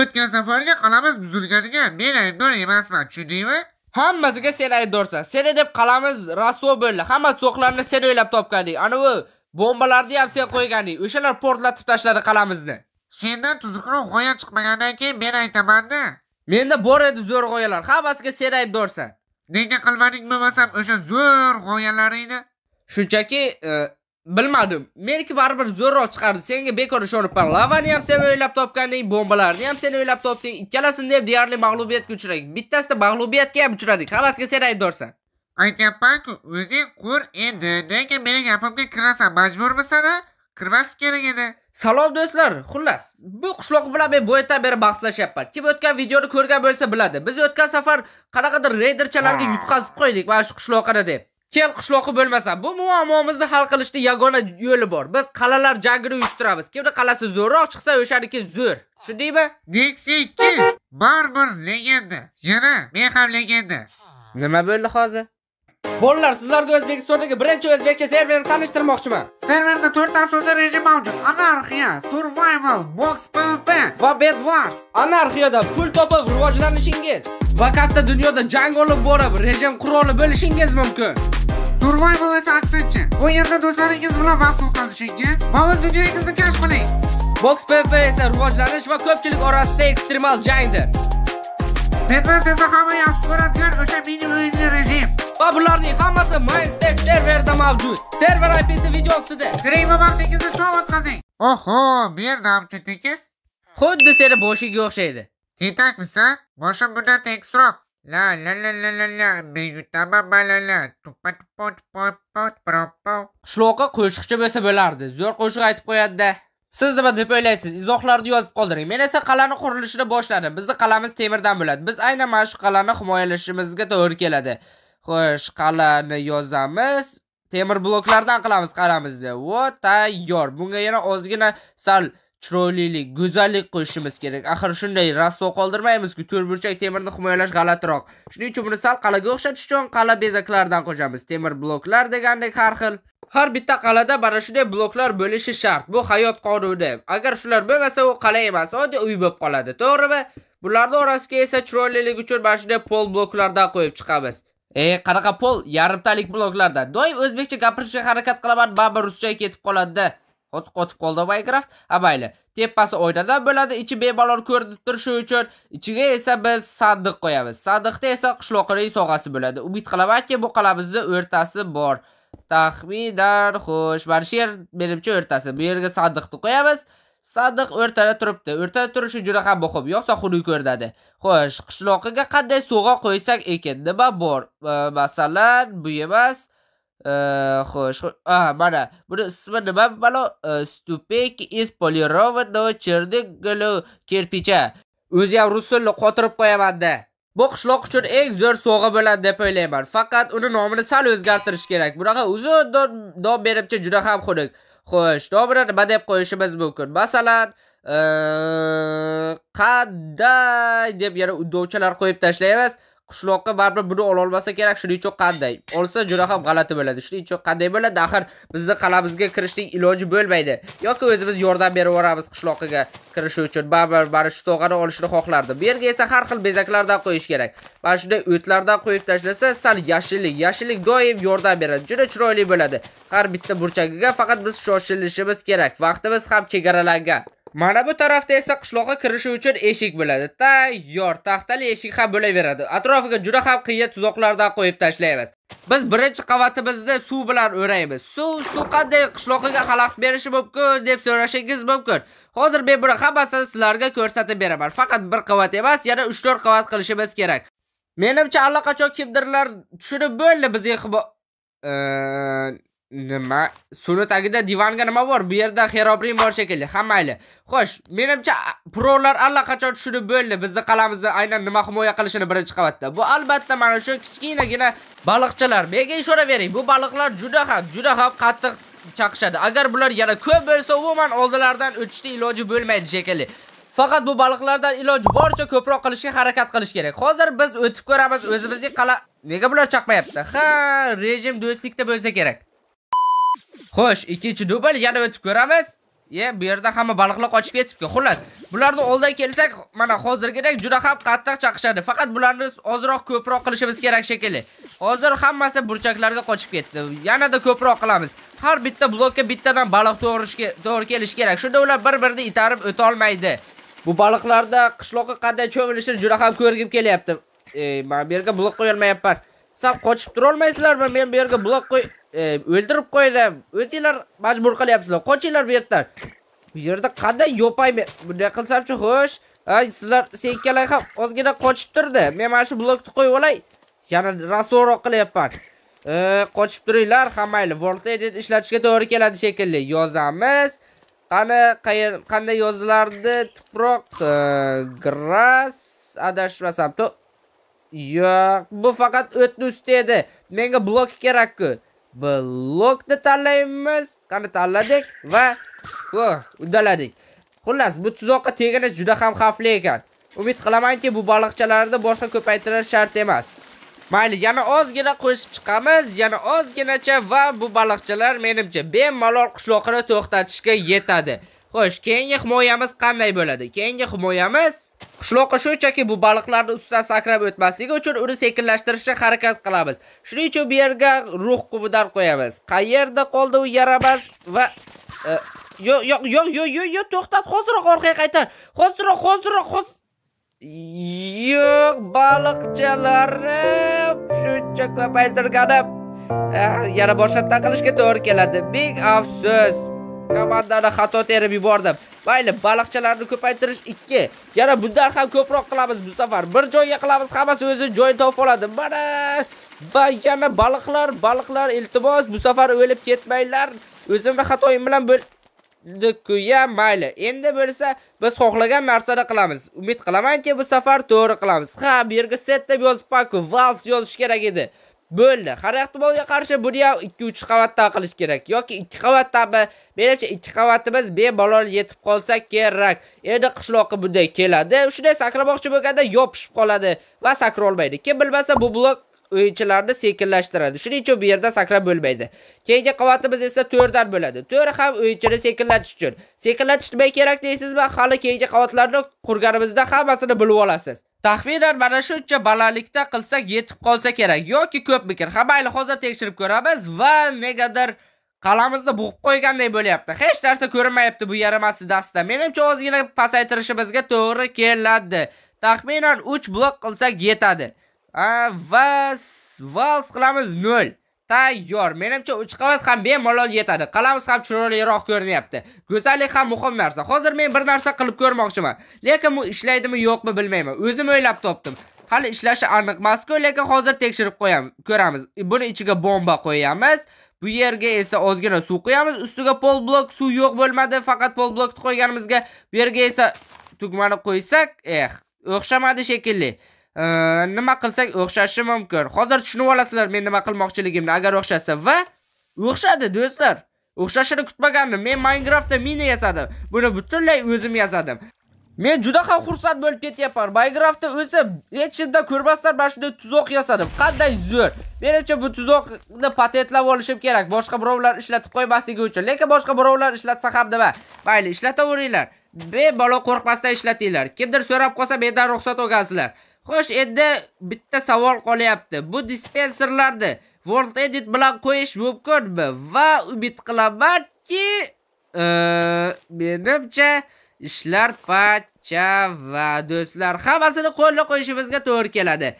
o'tgan safargi qalamiz buzilganiga men aybdor emasman tushundingmi hammasiga sen aybdorsan seni deb qalamiz rasvo bo'ldi hamma so'qlarni sen o'ylab topganding anavi bombalarni ham sen qo'yganding o'shalar portlatib tashladi qalamizni sendan tuzukroq g'oya chiqmagandan keyin men aytamanda menda bor edi zo'r g'oyalar hammasiga sen aybdorsan nega qilmading bo'lmasam o'sha zo'r g'oyalaringni shunchaki e, bilmadim meniki baribir zo'rroq chiqardi senga bekor ishonibman lavani ham sen o'ylab topganding bombalarni ham sen o'ylab topding ikkalasini deb deyarli mag'lubiyatga uchradik bittasida mag'lubiyatga ham uchradik havasga sen aybdorsan aytyapmanku o'zing ko'r endi nega meni gapimga kirasan majburmisan a kirmaslik kerak edi salom do'stlar xullas bu qishloq bilan men boyatdan beri bahslashyapman kim o'tgan videoni ko'rgan bo'lsa biladi biz o'tgan safar qanaqadir reyderchalarga yutqazib qo'ydik mana shu qishloqini deb kel qishloqi bo'lmasa bu muammomizni hal qilishni yagona yo'li bor biz qalalar jangini uyushtiramiz kimni qalasi zo'rroq chiqsa o'shaniki zo'r tushundingmi nexia ikki barbar legenda yana men ham legenda nima bo'ldi hozir Bolalar, sizlarga O'zbekistondagi birinchi o'zbekcha serverni tanishtirmoqchiman. Serverda 4 ta so'zi rejim mavjud. Anarxiya, Survival, Box PvP va Bed Wars. Anarxiyada pul topib rivojlanishingiz va katta dunyoda jang olib borib, rejim quroli bo'lishingiz mumkin. Turboy bo'lsa aksincha. Bu yerda do'stlaringiz bilan vaqt o'tkazishingiz va o'z dunyoingizni kashf qiling. Boks PV esa rivojlanish va ko'pchilik orasida ekstremal jangdir. Netflix esa hamma yaxshi ko'radigan o'sha mini o'yinli rejim. Va bularning hammasi mindset serverda mavjud. Server IP'si video ostida. Kiring va vaqtingizni cho'g' o'tkazing. Oho, bu yerda ham Xuddi seni boshiga o'xshaydi. Tetakmisan? Boshim bundan tekisroq. La la la la la la beyutaba balala tupa tupa tupa tupa tupa Qishloqqa qo'shiqchi bo'lsa bo'lardi. Zo'r qo'shiq aytib qo'yadi-da. Siz nima deb o'ylaysiz? Izohlarni yozib qoldiring. Men esa qalani qurilishini boshladim. Bizning qalamiz temirdan bo'ladi. Biz aynan mana shu qalani himoyalashimizga to'g'ri keladi. Xo'sh, qalani yozamiz. Temir bloklardan qilamiz qalamizni. Vo, tayyor. Bunga yana ozgina sal chiroylilik go'zallik qo'shishimiz kerak axir shunday rasso qoldirmaymiz-ku. to'rtburchak temirni himoyalash g'alatiroq shuning uchun buni sal qal'aga o'xshatish uchun qal'a bezaklaridan qo'yamiz temir bloklar degandek har xil har bitta qal'ada mana shunday bloklar bo'lishi shart bu hayot qonuni agar shular bo'lmasa u qal'a emas oddiy uy bo'lib qoladi to'g'rimi bularni orasiga esa chiroylilik uchun mana shunday pol bloklardan qo'yib chiqamiz E, qanaqa pol yarimtalik bloklarda. Doim o'zbekcha gapirishga harakat qilaman, baribir ruscha ketib qoladi Hot qotib qoldi Minecraft. Abayli, tepasi oynadan bo'ladi, ichi bemalol ko'rinib turishi uchun ichiga esa biz sandiq qo'yamiz. Sandiqda esa qishloqning sog'asi bo'ladi. Umid qilamanki, bu qalamizni o'rtasi bor. Taxminan xo'sh, mana shu yer menimcha o'rtasi. Bu yerga sandiqni qo'yamiz. Sadiq o'rtada turibdi. O'rtada turishi juda ham muhim. Yo'qsa xunuk ko'rinadi. Xo'sh, qishloqiga qanday suvg'a qo'ysak ekan? Nima bor? masalan, bu emas. xo'sh э, А, mana, buni ismi nima balo? Stupek из полированного черных кирпича. O'zi ham rus tilini qotirib qo'yamanda. Bu qishloq uchun eng zo'r sovg'a bo'ladi deb o'ylayman. Faqat uni nomini sal o'zgartirish kerak. Bunaqa uzun nom beribcha juda ham xunuk. Xo'sh, nomini nima deb qo'yishimiz mumkin? Masalan, qanday deb yana undovchalar qo'yib tashlaymiz. qishloqqa baribir ola ololmasa kerak shuning uchun qanday olsa juda ham g'alati bo'ladi shuning uchun qanday bo'ladi axir bizni qal'amizga kirishning iloji bo'lmaydi yoki o'zimiz yordam berib yuboramiz qishloqqa kirishi uchun baribir mana shu sovg'ani olishni xohlardim bu yerga esa har xil bezaklardan qo'yish kerak mana shunday o'tlardan qo'yib tashlasa sal yashillik yashillik doim yordam beradi juda chiroyli bo'ladi har bitta burchagiga faqat biz shoshilishimiz kerak vaqtimiz ham chegaralangan mana bu tarafda esa qishloqqa kirish uchun eshik bo'ladi tayyor taxtali eshik ham bo'laveradi atrofiga juda ham qiya tuzoqlardan qo'yib tashlaymiz biz birinchi qavatimizni suv bilan o'raymiz suv suv qanday qishloqqa xalaqit berishi mumkin deb so'rashingiz mumkin hozir men buni hammasini sizlarga ko'rsatib beraman faqat bir qavat emas yana 3-4 qavat qilishimiz kerak menimcha allaqachon kimdirlar tushunib bo'ldi bizning nima suvni tagida divanga nima bor bu yerda xerobrin bor shekilli ha mayli xo'sh menimcha prolar allaqachon tushunib bo'ldi bizni qalamizni aynan nima himoya qilishini birinchi qavatda bu albatta mana shu kichkinagina baliqchalar menga bering. bu baliqlar juda ham juda ham qattiq chaqishadi agar bular yana ko'p bo'lsa umuman oldilaridan o'tishni iloji bo'lmaydi shekilli Faqat bu baliqlardan iloji boricha ko'proq qilishga harakat qilish kerak. Hozir biz o'tib ko'ramiz, o'zimizning qala Nega bular chaqmayapti? Ha, rejim do'stlikda bo'lsa kerak. Xo'sh, ikkinchi dubl yana o'tib ko'ramiz. Ye, bu yerda hamma baliqlar qochib ketibdi. Xullas, bularni oldan kelsak, mana hozirgidek juda ham qattiq chaqishadi. Faqat bularni ozroq ko'proq qilishimiz kerak shekilli. Hozir hammasi burchaklarda qochib ketdi. Yanada ko'proq qilamiz. Har bitta blokka bittadan baliq to'g'rishga to'g'ri kelish kerak. Shunda ular bir-birini itarib o'ta olmaydi. Bu baliqlarda qishloqqa qanday cho'milishini juda ham ko'rgim kelyapti. Ey, mana bu yerga blok qo'yolmayapman. Siz qochib tura olmaysizlarmi? Men bu yerga blok qo'y o'ldirib qo'yinglar o'zinglar majbur qilyapsizlar qochinglar bu yerdan bu yerda qanday yopay bunday qilsamchi xo'sh ay sizlar sen ikkalang ham ozgina qochib turdi men mana shu blokni qo'yib olay yana rasvoroq qilyapman qochib turinglar hammanglar world edit ishlatishga to'g'ri keladi shekilli yozamiz qani qayer qanday yozilardi tuproq grass adashmasam yo'q bu faqat o'tni usti edi menga blok kerak-ku blokni tanlaymiz qani tanladik va uddaladik xullas bu tuzoqqa teginish juda ham xavfli ekan umid qilamanki bu baliqchalarni boshqa ko'paytirish shart emas mayli yana ozgina qo'shib chiqamiz yana ozginacha va bu baliqchalar menimcha bemalol qishloqni to'xtatishga yetadi Xo'sh, keyingi himoyamiz qanday bo'ladi? Keyingi himoyamiz qishloqqa shunchaki bu baliqlarni ustidan sakrab o'tmasligi uchun uni sekinlashtirishga harakat qilamiz. Shuning uchun bu yerga ruh qubidan qo'yamiz. Qayerda qoldi u yaramas va e, yo yo yo yo yo yo to'xtat, hozirroq orqaga qaytar. Hozirroq, hozirroq, hozir Yo'q, baliqchalarim shuncha ko'paytirganim. E, yara boshqatdan qilishga to'g'ri keladi. Big afsus. Komandani xato terib yubordim. Mayli, baliqchalarni ko'paytirish 2. Yana bundan ham ko'proq qilamiz bu safar. Bir joyga qilamiz, hammasi o'zini joyini topib oladi. Mana va yana baliqlar, baliqlar iltimos, bu safar o'lib ketmanglar. O'zimni xatoyim bilan bo'ldi-ku ya, mayli. Endi bo'lsa biz xohlagan narsani qilamiz. Umid qilamanki, bu safar to'g'ri qilamiz. Ha, bergi setda yozib qo'yku, vals yozish kerak edi. bo'ldi. har ehtimolga qarshi buni ham 2-3 qavatdan qilish kerak yoki 2 qavatdanmi? Menimcha 2 qavatimiz bemalol yetib qolsa kerak. Endi qishloqqa bunday keladi. Shunday sakramoqchi bo'lganda yopishib qoladi va sakrolmaydi. Kim bilmasa bu blok o'yinchilarni sekinlashtiradi shuning uchun bu yerda sakrab bo'lmaydi keyingi qavatimiz esa dan bo'ladi 4 ham o'yinchini sekinlatish uchun sekinlatishmay kerak deysizmi hali keyingi qavatlarni qurganimizda hammasini bilib olasiz taxminan mana shuncha balalikda qilsak yetib qolsa kerak yoki ko'pmikin ha mayli hozir tekshirib ko'ramiz va negadir qalamizni bug'ib qo'yganday bo'lyapti hech narsa ko'rinmayapti bu dastda. menimcha ozgina pasaytirishimizga to'g'ri keladi taxminan 3 blok qilsak yetadi va vals qilamiz 0. Tayyor. Menimcha 3 qavat ham bemalol yetadi. Qalamiz ham chiroyliroq ko'rinyapti. Go'zallik ham muhim narsa. Hozir men bir narsa qilib ko'rmoqchiman, lekin bu ishlaydimi, yo'qmi bilmayman. O'zim o'ylab topdim. hali ishlashi aniq emas-ku, lekin hozir tekshirib qo'yamiz, ko'ramiz. Buni ichiga bomba qo'yamiz. Bu yerga esa ozgina suv qo'yamiz. Ustiga pol blok suv yo'q bo'lmadi, faqat pol blokni qo'yganimizga bu yerga esa tugmani qo'ysak, eh, o'xshamadi shekilli. Э, nima qilsak o'xshashi mumkin hozir tushunib olasizlar men nima qilmoqchiligimni agar o'xshasa va o'xshadi do'stlar o'xshashini kutmagandim men minecraftda mina yasadim buni butunlay o'zim yasadim men juda ham xursand bo'lib ketyapman minecraftda o'zi hech kimda ko'rmasdan mana shunday tuzoq yasadim qanday zo'r menimcha bu tuzoqni patentlab olishim kerak boshqa birovlar ishlatib qo'ymasligi uchun lekin boshqa birovlar ishlatsa ham nima mayli ishlataveringlar bemalol qo'rqmasdan ishlatinglar kimdir so'rab qolsa mendan ruxsat olgansizlar xo'sh endi bitta savol qolyapti bu dispenserlarni volt edit bilan qo'yish mumkinmi va umid qilamanki e, menimcha ishlar va do'stlar hammasini qo'llab qo'yishimizga to'g'ri keladi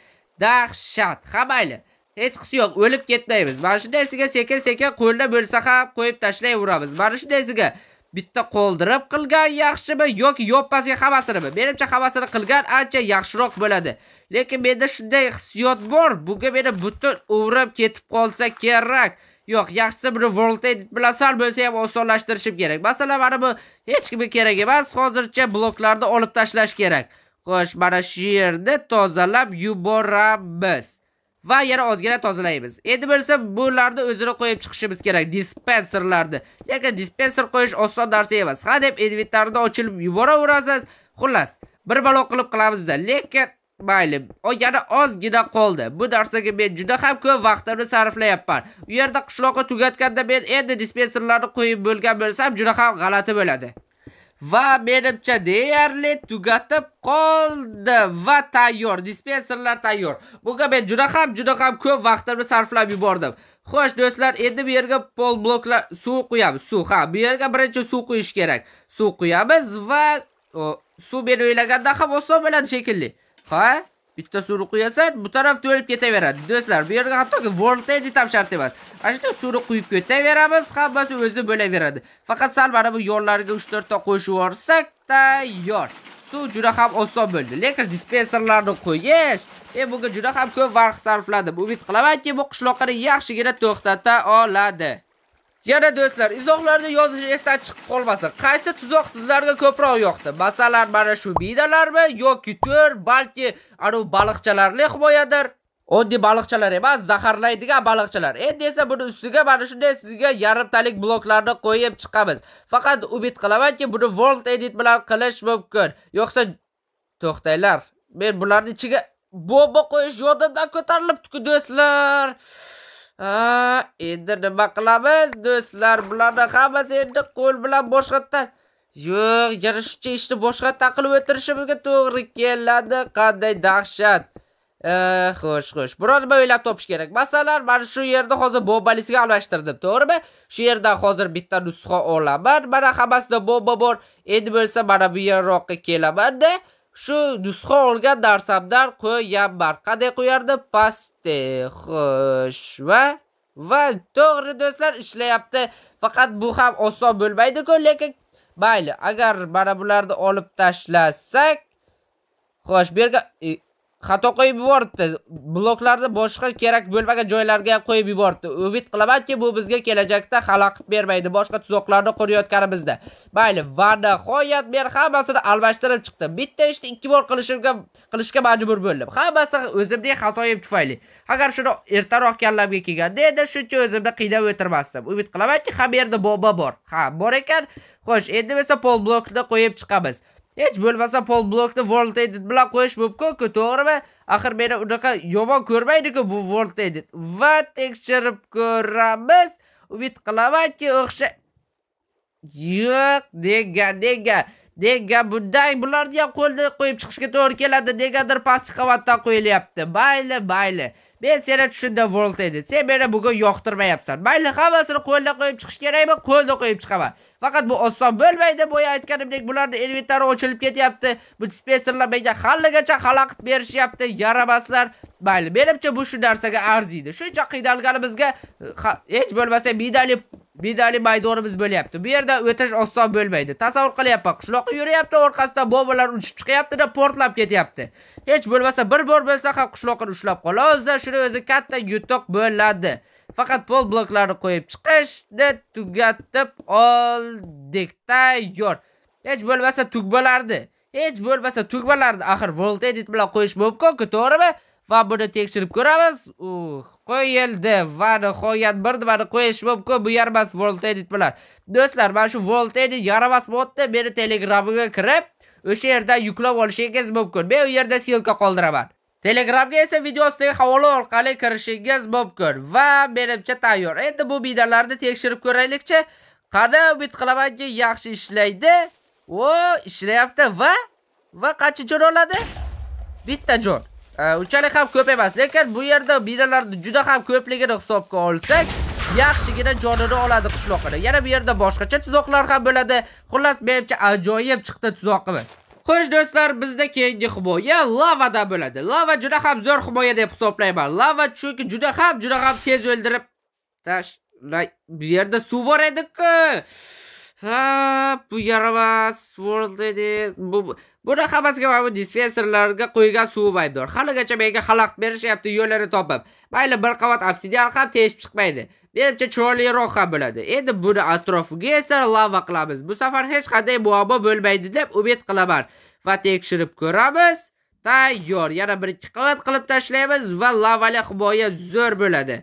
dahshat ha mayli hech qisi yo'q o'lib ketmaymiz mana shundaysiga sekin sekin qo'lda bo'lsa ham qo'yib tashlayveramiz mana shundaysiga bitta qo'ldirib qilgan yaxshimi yoki yoppasiga havasirimi menimcha havasini qilgan ancha yaxshiroq bo'ladi lekin menda shunday hissiyot bor bunga meni butun umrim ketib qolsa kerak yo'q yaxshisi buni world edit bilan sal bo'lsa ham osonlashtirishim kerak masalan mana bu hech kimga kerak emas hozircha bloklarni olib tashlash kerak xo'sh mana shu yerni tozalab yuboramiz va yana ozgina tozalaymiz endi bo'lsa bularni o'zini qo'yib chiqishimiz kerak dispenserlarni lekin dispenser qo'yish oson narsa emas ha deb inventarni ochilib yuboraverasiz xullas bir balo qilib qilamizda lekin mayli yana ozgina qoldi bu narsaga men juda ham ko'p vaqtimni sarflayapman u yerda qishloqqa tugatganda men endi dispenserlarni qo'yib bo'lgan bo'lsam juda ham g'alati bo'ladi va menimcha deyarli tugatib qoldi va tayyor dispenserlar tayyor bunga men juda ham juda ham ko'p vaqtimni sarflab yubordim xo'sh do'stlar endi bu yerga pol bloklar suv quyamiz suv ha bu yerga birinchi suv quyish kerak suv quyamiz va suv men o'ylaganda ham oson bo'ladi shekilli ha bitta suruv quyasa bu taraf to'lib ketaveradi do'stlar bu yerga hattoki world edit ham shart emas ana shunday suruv quyib ketaveramiz hammasi o'zi bo'laveradi faqat sal mana bu yo'llariga uch to'rtta qo'shib yuborsak tayyor suv juda ham oson bo'ldi lekin dispenserlarni qo'yish e bunga juda ham ko'p vaqt sarfladim umid qilamanki bu qishloqani yaxshigina to'xtata oladi Yana do'stlar, izohlarda yozish esdan chiqib qolmasin. qaysi tuzoq sizlarga ko'proq yoqdi? Masalan, mana shu bidalarmi yoki tur, balki anu baliqchalarni himoyadir? Oddiy baliqchalar emas, zaharlaydigan baliqchalar. Endi esa buni ustiga mana shunday sizga yarimtalik bloklarni qo'yib chiqamiz. Faqat umid qilamanki, buni World Edit bilan qilish mumkin. Yo'qsa to'xtaylar. Men bularni ichiga bomba qo'yish yodimdan ko'tarilibdi-ku do'stlar. ha endi nima qilamiz do'stlar bularni hammasi endi qo'l bilan boshqatdan yo'q yana shuncha ishni boshqatdan qilib o'tirishimizga to'g'ri keladi qanday dahshat eh, xo'sh xo'sh biror nima o'ylab topish kerak masalan mana shu yerda hozir bombalisiga almashtirdim to'g'rimi shu yerdan hozir bitta nusxa olaman mana hammasida bomba bor endi bo'lsa mana bu yerroqqa kelamanda shu nusxa olgan darsamdan qo'yyapman qanday qo'yardi pastda xo'sh va va to'g'ri do'stlar ishlayapti faqat bu ham oson bo'lmaydi-ku lekin mayli agar mana bularni olib tashlasak xo'sh bu yerga xato qo'yib yuboribdi bloklarni boshqa kerak bo'lmagan joylarga qo'yib yuboribdi umid qilamanki bu bizga kelajakda xalaqit bermaydi boshqa tuzoqlarni qurayotganimizda mayli va nihoyat men hammasini almashtirib chiqdim bitta ishni ikki bor qilishimga qilishga majbur bo'ldim hammasi o'zimning xatoyim tufayli agar shuni ertaroq kallamga kelganda edi shuncha o'zimni qiynab o'tirmasdim umid qilamanki ham yerda bomba bor ha bor ekan xo'sh endi esa pol blokni qo'yib chiqamiz hech bo'lmasa pol blokni world edit bilan qo'yish mumkin-ku, to'g'rimi? Axir meni unaqa yomon ko'rmaydi-ku bu world edit. Va tekshirib ko'ramiz. Umid qilamanki, o'xsha Yo'q, nega, nega? Nega bunday bularni ham qo'lda qo'yib chiqishga to'g'ri keladi? Negadir pastki qavatdan qo'yilyapti. Mayli, mayli. men seni tushundim edi sen meni bugun yoqtirmayapsan mayli hammasini qo'lda qo'yib chiqish kerakmi qo'lda qo'yib chiqaman faqat bu oson bo'lmaydi boya aytganimdek bularni inventari ochilib ketyapti bu dispenserlar menga haligacha xalaqit berishyapti yaramaslar mayli menimcha bu shu narsaga arziydi shuncha qiynalganimizga hech bo'lmasa midali Bidali maydonimiz bo'lyapti bu yerda o'tish oson bo'lmaydi tasavvur qilyapman qishloqqa yuryapti, orqasidan bobolar uchib chiqyaptida portlab ketyapti hech bo'lmasa bir bor bo'lsa ham qishloqni ushlab qolsa, olsa shuni o'zi katta yutuq bo'ladi faqat pol bloklarni qo'yib chiqishni tugatib oldik tayyor hech bo'lmasa tugmalarni hech bo'lmasa tugbalarni axir voltedit bilan qo'yish mumkin-ku, to'g'rimi va buni tekshirib ko'ramiz u uh, qo'yildi va nihoyat bir nimani qo'yish mumkin bu yaramas volt edit bilan do'stlar mana shu volt edit yaramas modni meni telegramimga kirib o'sha yerdan yuklab olishingiz mumkin men u yerda ssilka qoldiraman telegramga esa video ostidagi havola orqali kirishingiz mumkin va menimcha tayyor endi bu binalarni tekshirib ko'raylikchi qani umid qilamanki yaxshi ishlaydi o ishlayapti va va qancha jon oladi bitta jon unchalik ham ko'p emas lekin bu yerda binalarni juda ham ko'pligini hisobga olsak yaxshigina jonini oladi qishloqini yana bu yerda boshqacha tuzoqlar ham bo'ladi xullas menimcha ajoyib chiqdi tuzoqimiz xo'sh do'stlar bizda keyingi himoya lavada bo'ladi lava juda ham zo'r himoya deb hisoblayman lava chunki juda ham juda ham tez o'ldirib tash bu yerda suv bor ediku ha bu yaramas dedi bu buni hammasiga mana bu dispenserlarga qo'ygan suvim aybdor haligacha menga xalaqit berishyapti yo'lini topib mayli bir qavat obsidian ham teshib chiqmaydi menimcha chiroyliroq ham bo'ladi endi buni atrofiga esa lava qilamiz bu safar hech qanday muammo bo'lmaydi deb umid qilaman va tekshirib ko'ramiz tayyor yana bir ikki qavat qilib tashlaymiz va lavali himoya zo'r bo'ladi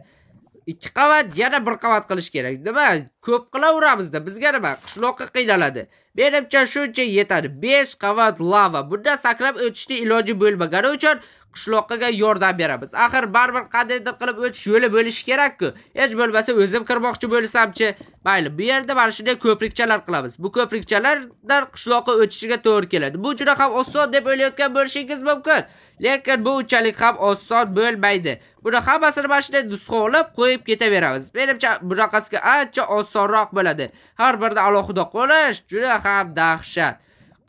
ikki qavat yana bir qavat qilish kerak nima ko'p qilaveramizda bizga nima qishloqqa qiynaladi beribcha shuncha yetadi 5 qavat lava bunda sakrab o'tishni iloji bo'lmagan uchun qishloqqa yordam beramiz axir baribir qandaydir qilib o'tish yo'li bo'lishi kerak-ku. hech bo'lmasa o'zim kirmoqchi bo'lsam-chi. mayli bu yerda mana shunday ko'prikchalar qilamiz bu ko'prikchalardan qishloqqa o'tishiga to'g'ri keladi bu juda ham oson deb o'ylayotgan bo'lishingiz mumkin lekin bu uchalik ham oson bo'lmaydi buni hammasini mana shunday olib qo'yib ketaveramiz menimcha bunaqasiga ancha osonroq bo'ladi har birda alohida qo'lish juda ham dahshat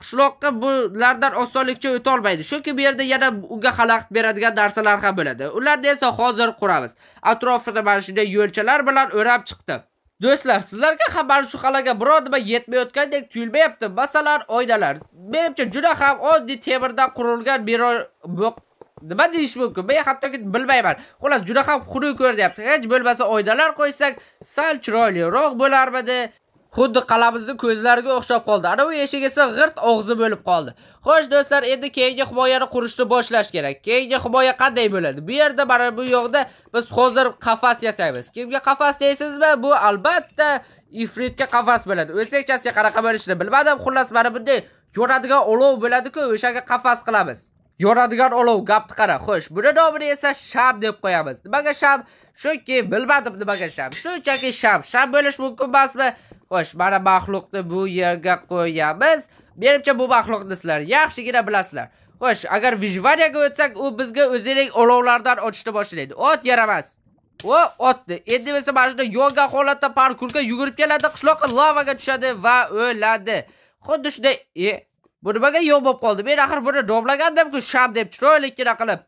qishloqqa bulardan osonlikcha o'tolmaydi chunki bu yerda yana unga xalaqit beradigan narsalar ham bo'ladi ularni esa hozir quramiz Atrofida mana shunday yo'lchalar bilan o'rab chiqdi do'stlar sizlarga xabar shu xalaga biror nima yetmayotgandek tuyulmayapti masalan oydalar. menimcha juda ham oddiy temirdan qurilgan bir nima deyish mumkin men hattoki bilmayman xullas juda ham xunuk ko'rinyapti hech bo'lmasa oydalar qo'ysak sal chiroyliroq bo'larmidi xuddi qalamizni ko'zlariga o'xshab qoldi ana u eshik esa g'irt og'zi bo'lib qoldi xo'sh do'stlar endi keyingi himoyani qurishni boshlash kerak keyingi himoya qanday bo'ladi bu yerda mana bu yoqda biz hozir qafas yasaymiz kimga qafas deysizmi bu albatta ifritga qafas bo'ladi o'zbekchasiga qaraqa bo'lishini bilmadim xullas mana bunday ko'radigan olov bo'ladi-ku, o'shaga qafas qilamiz yoradigan olov gapni qara xo'sh buni nomini esa sham deb qo'yamiz nimaga sham chunki bilmadim nimaga sham shunchaki sham sham bo'lish mumkin emasmi xo'sh mana maxluqni bu yerga qo'yamiz menimcha bu maxluqni sizlar yaxshigina bilasizlar xo'sh agar vijvaniyaga o'tsak u bizga o'zining olovlardan ochishni boshlaydi ot yaramas o otdi endi esa mana shunday yoga holatda parkurga yugurib keladi qishloqqa lavaga tushadi va o'ladi xuddi shunday e, bu nimaga yo'q bo'lib qoldi men axir buni nomlagandimku sham deb chiroylikgina qilib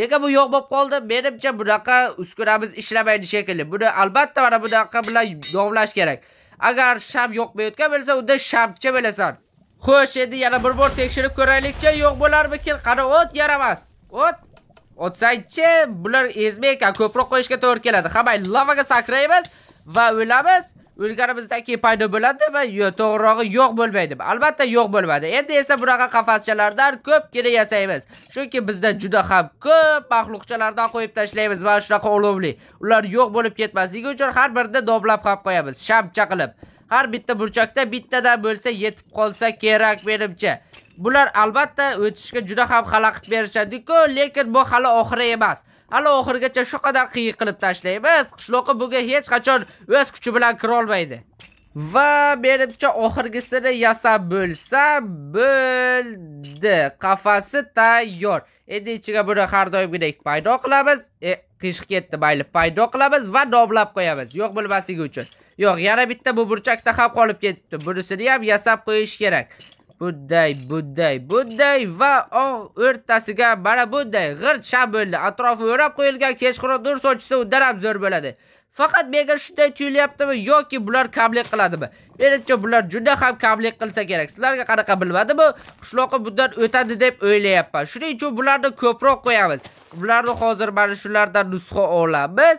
nega bu yo'q bo'lib qoldi menimcha bunaqa uskunamiz ishlamaydi shekilli buni albatta mana bunaqa bilan nomlash kerak agar sham yoqmayotgan bo'lsa unda shamcha bo'lasan xo'sh endi yana bir bor tekshirib ko'raylikcha yo'q bo'larmikin qani o't yaramas o't otsangchi bular ezma ekan ko'proq qo'yishga to'g'ri keladi hamay lavaga sakraymiz va o'lamiz keyin paydo bo'ladimi yo to'g'rirog'i yo'q bo'lmaydi albatta yo'q bo'lmadi endi esa bunaqa qafaschalardan ko'pgina yasaymiz chunki bizda juda ham ko'p maxluqchalardan qo'yib tashlaymiz mana shunaqa ulug'li ular yo'q bo'lib ketmasligi uchun har birini doblab ham qo'yamiz shamcha qilib har bitta burchakda bittadan bo'lsa yetib qolsa kerak menimcha bular albatta o'tishga juda ham xalaqit berishadiku lekin bu hali oxiri emas hali oxirigacha shu qadar qiyiq qilib tashlaymiz qishloqqa buga hech qachon o'z kuchi bilan kira olmaydi va menimcha oxirgisini yasab bo'lsa bo'ldi qafasi tayyor endi ichiga buni har doimgidek paydo qilamiz e qiyshiq ketdi mayli paydo qilamiz va doblab qo'yamiz yo'q bilmasligi uchun yo'q yana bitta bu burchakda ham qolib ketibdi bunisini ham yasab qo'yish kerak budday budday budday va og' o'rtasiga mana bunday g'irt shab bo'ldi atrofi o'rab qo'yilgan kechqurun nur sochisi undanam zo'r bo'ladi faqat menga shunday tuyulyaptimi yoki bular kamlik qiladimi menimcha bular juda ham kamlik qilsa kerak sizlarga qanaqa bu? qishloqqa bundan o'tadi deb o'ylayapman shuning uchun bularni ko'proq qo'yamiz bularni hozir mana shulardan nusxa olamiz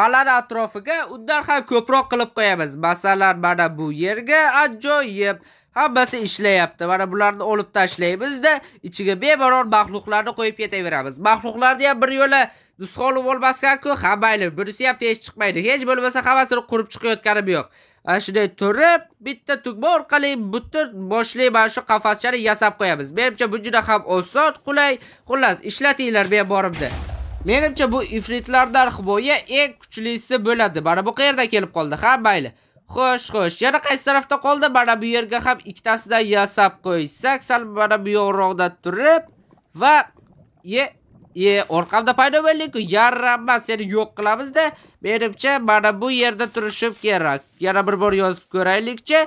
qal'ani atrofiga undan ham ko'proq qilib qo'yamiz masalan mana bu yerga ajoyib hammasi ishlayapti mana bularni olib tashlaymizda ichiga bemalol maxluqlarni qo'yib ketaveramiz maxluqlarni ham bir yo'la nusxa olib olmaskanku hammayli bunisi ham tez chiqmaydi hech bo'lmasa hammasini qurib chiqayotganim yo'q mana shunday turib bitta tugma orqali butun boshli mana shu qafaschani yasab qo'yamiz menimcha bu juda ham oson qulay xullas ishlatinglar me'morimni menimcha bu ifritlardan himoya eng kuchlisi bo'ladi mana bu qayerdan kelib qoldi ha mayli xo'sh xo'sh yana qaysi tarafda qoldi mana bu yerga ham ikkitasidan yasab qo'ysak sal mana bu yoqroqda turib va ye ye orqamda paydo bo'ldingku yaramas seni yo'q qilamizda menimcha mana bu yerda turishim kerak yana bir bor yozib ko'raylikchi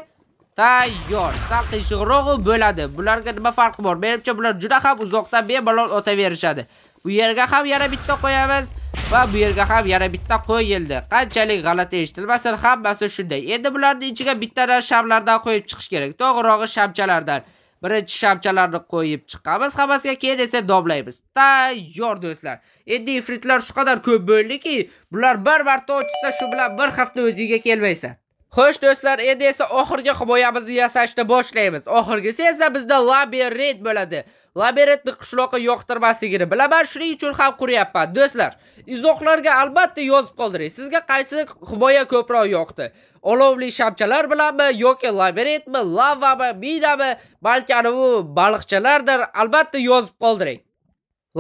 tayyor sal qiyshiqrog'u bo'ladi bularga nima farqi bor menimcha bular juda ham uzoqdan bemalol otaverishadi bu yerga ham yana bitta qo'yamiz va bu yerga ham yana bitta qo'yildi. Qanchalik g'alati eshitilmasin, hammasi shunday. Endi bularning ichiga bittadan shamlardan qo'yib chiqish kerak. To'g'rirog'i shamchalardan. Birinchi shamchalarni qo'yib chiqamiz, hammasiga keyin esa doblaymiz. Tayyor do'stlar. Endi ifritlar shu qadar ko'p bo'ldiki, bular bir marta ochsa shu bilan bir hafta o'ziga kelmaysa. Xo'sh do'stlar, endi esa oxirgi himoyamizni yasashni boshlaymiz. Oxirgisi esa bizda labirint bo'ladi. labirinti qishloqqa yoqtirmasligini bilaman shuning uchun ham quryapman do'stlar izohlarga albatta yozib qoldiring sizga qaysi himoya ko'proq yoqdi olovli shamchalar bilanmi yoki labirintmi lavami minami balki anavi baliqchalardir albatta yozib qoldiring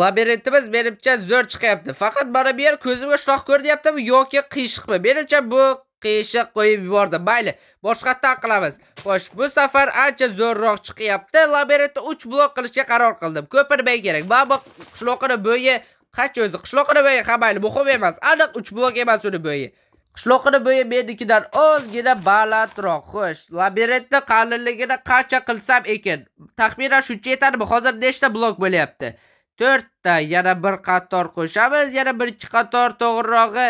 labirintimiz menimcha zo'r chiqyapti faqat mana bu yer ko'zimga shunaqa ko'rinyaptimi yoki qiyshiqmi menimcha bu qiyshiq qo'yib yubordi mayli boshqa tan qilamiz xo'sh bu safar ancha zo'rroq chiqyapti labirintni uch blok qilishga qaror qildim ko'pirmay kerak mana bu qishloqini bo'yi qancha o'zi qishloqini bo'yi ha mayli muhim emas aniq uch blok emas uni bo'yi qishloqini bo'yi menikidan ozgina balandroq xo'sh labirintni qalinligini qancha qilsam ekan taxminan shuncha yetadimi hozir nechta blok bo'lyapti to'rtta yana bir qator qo'shamiz yana bir ikki qator to'g'rirog'i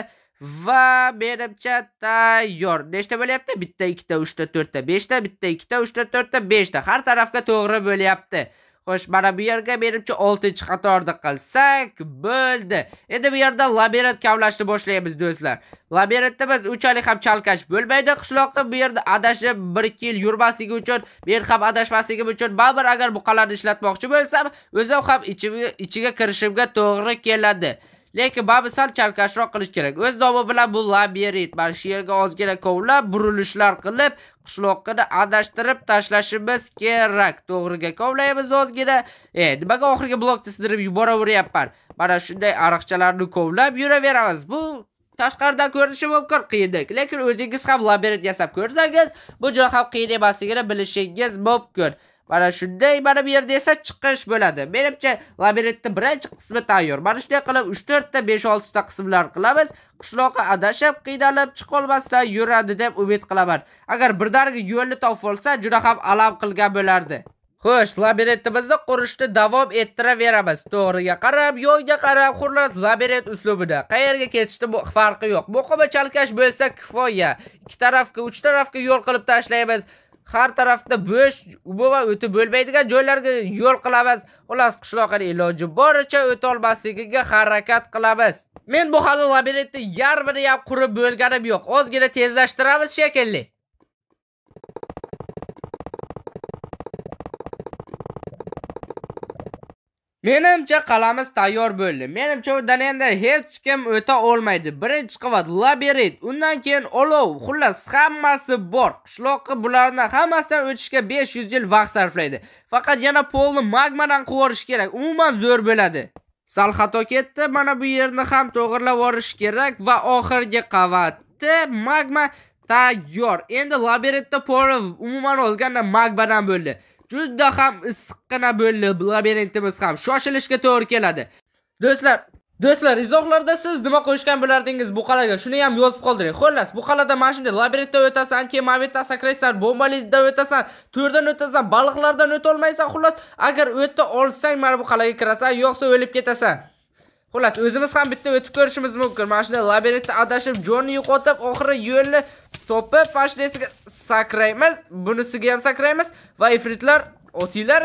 va menimcha tayyor nechta bo'lyapti bitta ikkita uchta to'rtta beshta bitta ikkita uchta to'rtta beshta har tarafga to'g'ri bo'lyapti xo'sh mana bu yerga menimcha oltinchi qatorni qilsak bo'ldi endi bu yerda labirint kavlashni boshlaymiz do'stlar labirintda biz unchalik ham chalkash bo'lmaydi qishloqqa bu yerda adashib bir ikki yil yurmasligi uchun men ham adashmasligim uchun baribir agar buqalarni ishlatmoqchi bo'lsam o'zim ham ichiga kirishimga to'g'ri keladi lekin baba sal chalkashroq qilish kerak o'z nomi bilan bu labirint mana shu yerga ozgina kovlab burilishlar qilib qishloqqini adashtirib tashlashimiz kerak to'g'riga kovlaymiz ozgina e nimaga oxirgi blokni sidirib yuboraveryapman mana shunday ariqchalarni kovlab yuraveramiz bu tashqaridan ko'rinishi mumkin qiyindek lekin o'zingiz ham labirint yasab ko'rsangiz bu juda ham qiyin emasligini bilishingiz mumkin mana shunday mana bu yerda esa chiqish bo'ladi menimcha labirintni birinchi qismi tayyor mana shunday qilib uch to'rtta besh oltita qismlar qilamiz qishloqqa adashib qiynalib chiqolmasdan yuradi deb umid qilaman agar birdaniga yo'lni topib olsa juda ham alam qilgan bo'lardi xo'sh labirintimizni qurishni davom ettiraveramiz to'g'riga qarab yo'lga qarab xullas labirint uslubida qayerga ketishni bu farqi yo'q muhimi chalkash bo'lsa kifoya ikki tarafga uch tarafga yo'l qilib tashlaymiz har tarafda bo'sh umuman o'tib bo'lmaydigan joylarga yo'l qilamiz xullas qishloqqa iloji boricha o'tolmasligiga harakat qilamiz men bu hali labirintni yarmini ham qurib bo'lganim yo'q ozgina tezlashtiramiz shekilli Menimcha qalamiz tayyor bo'ldi. Menimcha undan endi hech kim o'ta olmaydi. Birinchi qavat labirint, undan keyin olov, xullas hammasi bor. Qishloqqa bularni hammasidan o'tishga 500 yil vaqt sarflaydi. Faqat yana polni magmadan quvorish kerak. Umuman zo'r bo'ladi. Sal xato ketdi. Mana bu yerni ham to'g'irlab yuborish kerak va oxirgi qavatda magma tayyor. Endi labirintda pol umuman o'zganda magmadan bo'ldi. juda ham issiqqina bo'ldi labirintimiz ham shoshilishga to'g'ri keladi do'stlar Do'stlar, izohlarda siz nima qo'shgan bo'lardingiz bu qalaga? Shuni ham yozib qoldiring. Xullas, bu qalada mana shunday labirintda o'tasan, kemavitda sakraysan, bombalida o'tasan, to'rdan o'tasan, baliqlardan o'ta olmaysan, xullas, agar o'ta olsang, mana bu qalaga kirasan, yo'qsa o'lib ketasan. xullas o'zimiz ham bitta o'tib ko'rishimiz mumkin mana shunday labirintda adashib jonni yo'qotib oxiri yo'lni topib fashdesiga sakraymiz bunisiga ham sakraymiz va ifritlar o'tinglar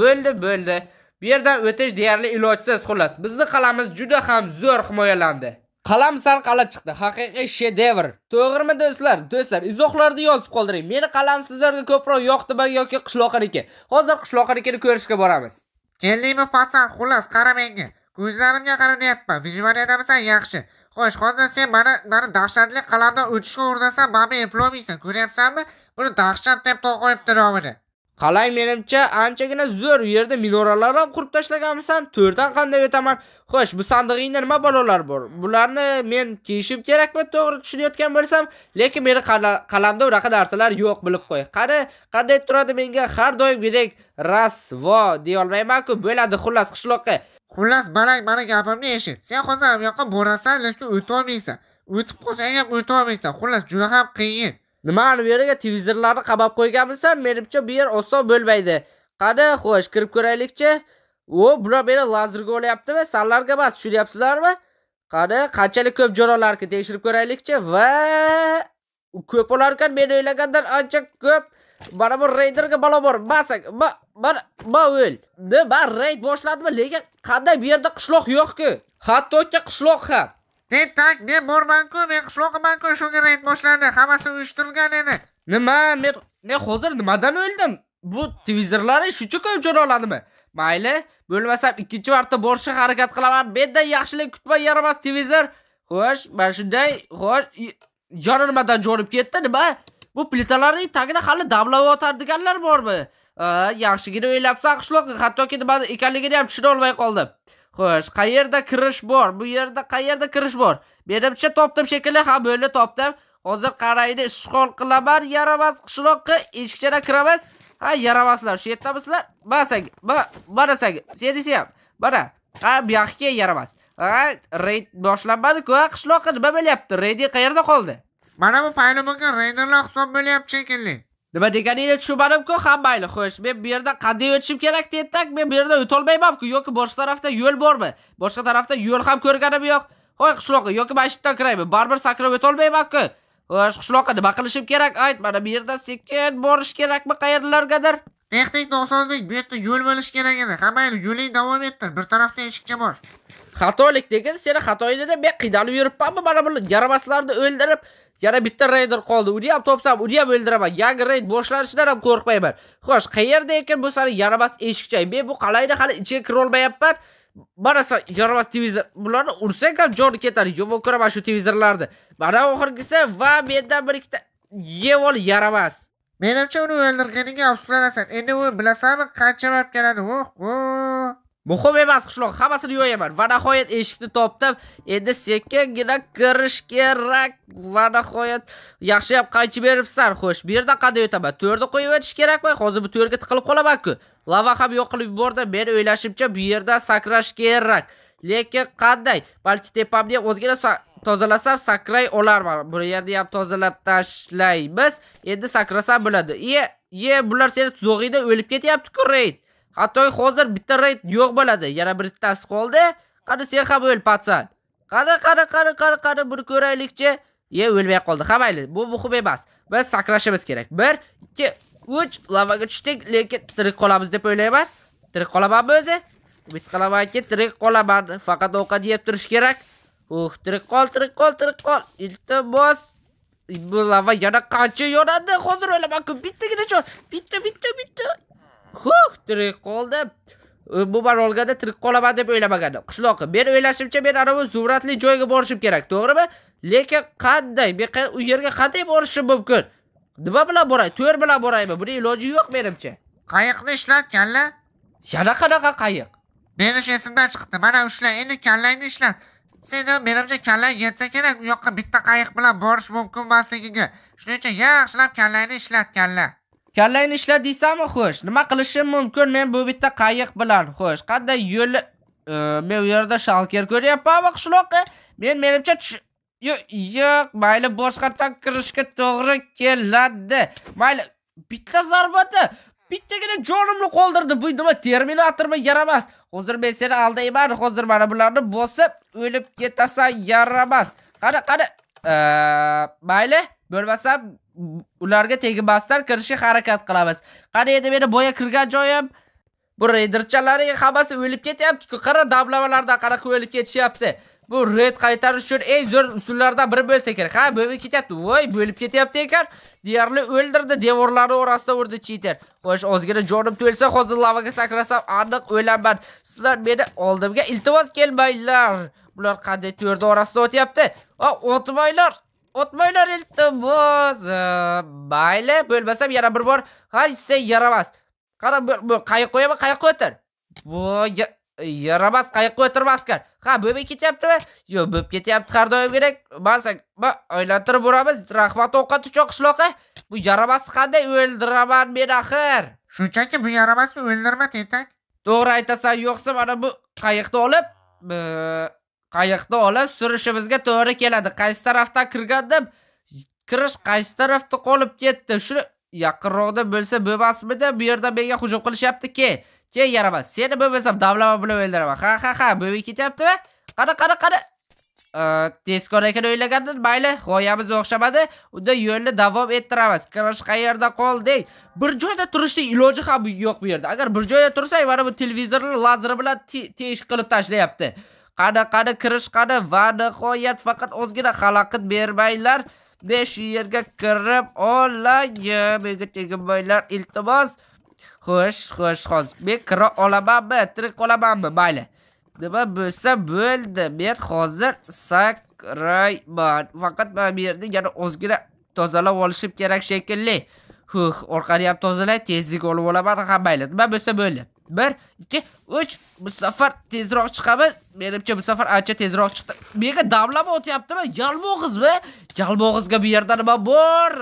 bo'ldi bo'ldi bu yerdan o'tish deyarli ilojsiz xullas bizni qalamiz juda ham zo'r himoyalandi qalam sal qala chiqdi haqiqiy shedevr to'g'rimi do'stlar do'stlar izohlarda yozib qoldiring meni qalam sizlarga ko'proq yoqdimi yoki qishloqariki hozir qishloqarikini ko'rishga boramiz keldingmi patsan? xullas qara menga ko'zlarimga qara deyapman vijuvaliyadamisan yaxshi xo'sh hozir sen mana mani dahshatli qalamdan o'tishga urinasang mani eplolmaysan ko'ryapsanmi buni dahshat deb to'qiyibdi nomini qalay menimcha anchagina zo'r u yerda minoralar ham qurib tashlaganmisan to'rdan qanday o'taman xo'sh bu sandig'ingda nima balolar bor bularni men kiyishim kerakmi to'g'ri tushunayotgan bo'lsam lekin meni qalamda unaqa narsalar yo'q bilib qo'y qani qanday turadi menga har doimgidek rasvo deyolmaymanku bo'ladi xullas qishloqqa xullas barak mana gapimni eshit sen hozir ham yoqqa borasan lekin o'tolmaysan o'tib qolsang ham o'tolmaysan xullas juda ham qiyin nima bu yerga televizorlarni qamab qo'yganmisan menimcha bu yer oson bo'lmaydi qani xo'sh kirib ko'raylikchi o bular meni lazerga olyaptimi sanlarga emas tushunyapsizlarmi qani qanchalik ko'p jo'rolarki tekshirib ko'raylikchi va ko'p bo'larkan men o'ylagandan ancha ko'p mana bu reyderga balo bor masak bir baul nima reyd boshladimi lekin qanday bu yerda qishloq yo'q-ku hattoki qishloq ham tentak men borman-ku men qishloqman-ku shunga reyd boshlandi hammasi uyushtirilgan edi nima men men hozir nimadan o'ldim bu televizorlari shuncha ko'p ko'chira oladimi mayli bo'lmasam ikkinchi marta borishga harakat qilaman mendan yaxshilik kutmay yaramas televizor xo'sh mana shunday xo'sh yana nimadan jo'nib ketdi nima bu plitalarning tagida hali damlab deganlar bormi Э, yaxshigina o'ylabsan qishloqqa hattoki nima ekanligini ham tushuna olmay qoldim xo'sh qayerda kirish bor bu yerda qayerda kirish bor menimcha topdim shekilli ha bo'ldi topdim hozir qaraydi ishg'ol qilaman yaramas qishloqqa eshikchadan kiramas ha yaramaslar shu yerdamisizlar mana sanga mana sanga senisi ham mana ha buyoqqa yaramas ha reyd boshlanmadiku a qishloqqa nima bo'lyapti reyding qayerda qoldi mana bu paylobonga reyderlar hisob bo'lyapti shekilli nima degani endi tushunmadimku ha xo'sh men bu yerdan qanday o'tishim kerak tentak men bu yerdan o'tolmaymanku yoki boshqa tarafda yo'l bormi boshqa tarafda yo'l ham ko'rganim yo'q qo'y qishloqqa yoki masjiddan kiraymi baribir sakrab o'tolmaymanku xo'sh qishloqqa nima qilishim kerak ayt mana bu yerdan sekin borish kerakmi qayerlargadir texnik nosozlik bu yerda yo'l bo'lishi kerak edi ha yo'ling davom ettir bir tarafda eshikcha bor xatolik degan seni xatoyingda men qiynalib yuribmanmi mana bu yaramaslarni o'ldirib yana bitta reyder qoldi uni ham topsam uni ham o'ldiraman yangi reyd boshlanishidan ham qo'rqmayman xo'sh qayerda ekan bu sani yaramas eshikcha men bu qalayni hali ichiga kirolmayapman mana san yaramas televizor bularni ursang ham joni ketadi yomon ko'raman shu televizorlarni mana oxirgisi va mendan bir ikkita yeb ol yaramas menimcha uni o'ldirganiga afsuslanasan endi u bilasanmi qancha mabkaladi oh muhim emas qishloq hammasini yo'yaman va nihoyat eshikni topdim endi sekingina kirish kerak va nihoyat yaxshiyam qaychi beribsan xo'sh bu yerda qanday o'taman to'rni qo'yib o'tish kerakmi hozir bu to'rga tiqilib qolamanku lava ham yo'q qilib yubordi men o'ylashimcha bu yerda sakrash kerak lekin qanday balki tepamni ham o'zgina tozalasam sakray olarman bu yerni ham tozalab tashlaymiz endi sakrasam bo'ladi e ye bular seni tuzog'ingda o'lib ketyaptiku reyd hatto hozir bitta raid yo'q bo'ladi yana bittasi qoldi qani sen ham patsan. qani qani qani qani qani bir ko'raylikchi ye o'lmay qoldi ha mayli bu muhim emas biz sakrashimiz kerak 1 2 3 lavaga tushdik lekin tirik qolamiz deb o'ylayman tirik qolamanmi o'zi umid qilamanki tirik qolaman faqat ovqat yeb turish kerak uh tirik qol tirik qol tirik qol iltimos bu lava yana qancha yonadi hozir o'laman ku bittagina bitta bitta bitta huh tirik qoldi e, bu barolgada tirik qolaman deb o'ylamagandim qishloqqa men o'ylashimcha men anavi zuvratli joyga borishim kerak to'g'rimi lekin qanday men u yerga qanday borishim mumkin nima bilan boray to'r bilan boraymi buni iloji yo'q menimcha qayiqni ishlatganlar yana qanaqa qayiq meni shu esimdan chiqdi mana ushlar, endi kallangni ishlat seni menimcha kallang yetsa kerak u yoqqa bitta qayiq bilan borish mumkin emasligiga shuning uchun yaxshilab kallangni ishlatganlar kallangni ishla deysanmi xo'sh nima qilishim mumkin men bu bitta qayiq bilan xo'sh qanday yo'li e, men u yerda shalker ko'ryapmanmi qishloqqa men menimcha yo'q mayli boshqatdan kirishga to'g'ri keladi mayli bitta zarbada bittagina jonimni qoldirdi bu nima terminatormi yaramas hozir men seni aldayman hozir mana bularni bosib o'lib ketasan yaramas qani qani mayli bo'lmasam ularga tegmasdan kirishga harakat qilamiz qani endi meni boya kirgan joyim bu reyderchalarning hammasi o'lib ketyaptiku qara damlamalardan qanaqa o'lib ketishyapti bu red qaytarish uchun eng zo'r usullardan biri bo'lsa kerak ha bo'lib ketyapti voy bo'lib ketyapti ekan deyarli o'ldirdi devorlarni orasida urdi chiter xo'sh ozgina jonim to'lsa hozir lavaga sakrasam aniq o'laman sizlar meni oldimga iltimos kelmanglar Bular qanday to'rda orasida o'tyapti. O'tmanglar. O'tmanglar iltimos. Mayli, bo'lmasam yana bir bor. Hay, sen yaramas. Qara, bu qayiqqa qo'yaman, qayiqqa o'tir. Bu yaramas qayiqqa o'tirmaskan. Ha, bo'lib ketyaptimi? Yo'q, bo'lib ketyapti har doim kerak. Masak, ma aylantirib uramiz. Rahmat ovqat uchun qishloqqa. Bu yaramas qanday o'ldiraman men axir. Shunchaki bu yaramasni o'ldirma tentak. To'g'ri aytasan, yo'qsa mana bu qayiqni olib qayiqda olib surishimizga to'g'ri keladi qaysi tarafdan kirgan deb kirish qaysi tarafda qolib ketdi shu yaqinroqda bo'lsa bo'lmasmidi bu yerda menga hujum qilishyapti ke ke yaramaz seni bo'lmasam davlama bilan o'ldiraman ha ha ha bo'lib ketyaptimi qani qani qani tezkor ekan o'ylagandim mayli g'oyamiz o'xshamadi unda yo'lni davom ettiramiz kirish qayerda qolding bir joyda turishni iloji ham yo'q bu yerda agar bir joyda tursang mana bu televizorni lazer bilan tesh qilib tashlayapti qada qada kirish qada va nihoyat faqat ozgina xalaqit bermanglar besh yerga kirib olayin menga teginmanglar iltimos xo'sh xo'sh hozir men kira olamanmi tirik qolamanmi mayli nima bo'lsa bo'ldi men hozir sakrayman faqat mana bu yerni yana ozgina tozalab olishim kerak shekilli huh orqani ham tozalay tezlik olib olaman ha mayli nima bo'lsa bo'ldi 1 2 3 bu safar tezroq chiqamiz. Menimcha bu safar ancha tezroq chiqdi. Mega damlama o'tyaptimi? Yalmo'g'iz va yalmo'g'izga bu yerda nima bor?